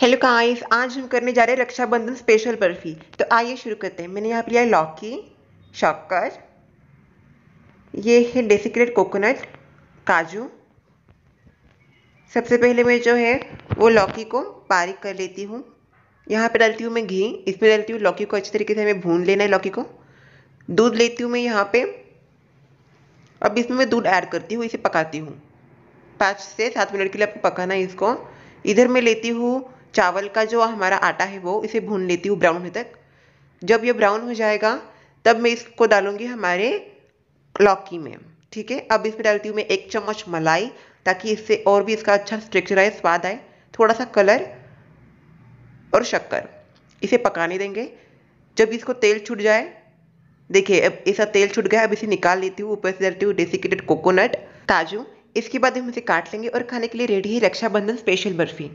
hello guys आज हम करने जा रहे हैं रक्षाबंधन स्पेशल बर्फी तो आइए शुरू करते हैं मैंने यहाँ पर लिया है लौकी शक्कर ये है डेसिक्रेट कोकोनट काजू सबसे पहले मैं जो है वो लौकी को बारीक कर लेती हूँ यहाँ पे डालती हूँ मैं घी इसमें डालती हूँ लौकी को अच्छे तरीके से हमें भून लेना है लौकी को दूध लेती हूँ मैं यहाँ पे अब इसमें मैं दूध ऐड करती हूँ इसे पकाती हूँ पाँच से सात मिनट के लिए आपको पकाना है इसको इधर मैं लेती हूँ चावल का जो हमारा आटा है वो इसे भून लेती हूँ ब्राउन होने तक जब ये ब्राउन हो जाएगा तब मैं इसको डालूंगी हमारे लौकी में ठीक है अब इसमें डालती हूँ मैं एक चम्मच मलाई ताकि इससे और भी इसका अच्छा स्ट्रक्चर आए स्वाद आए थोड़ा सा कलर और शक्कर इसे पकाने देंगे जब इसको तेल छूट जाए देखिए अब ऐसा तेल छूट गया अब इसे निकाल लेती हूँ ऊपर से डालती हूँ डेसिकेटेड कोकोनट काजू इसके बाद हम इसे काट लेंगे और खाने के लिए रेडी है रक्षाबंधन स्पेशल बर्फी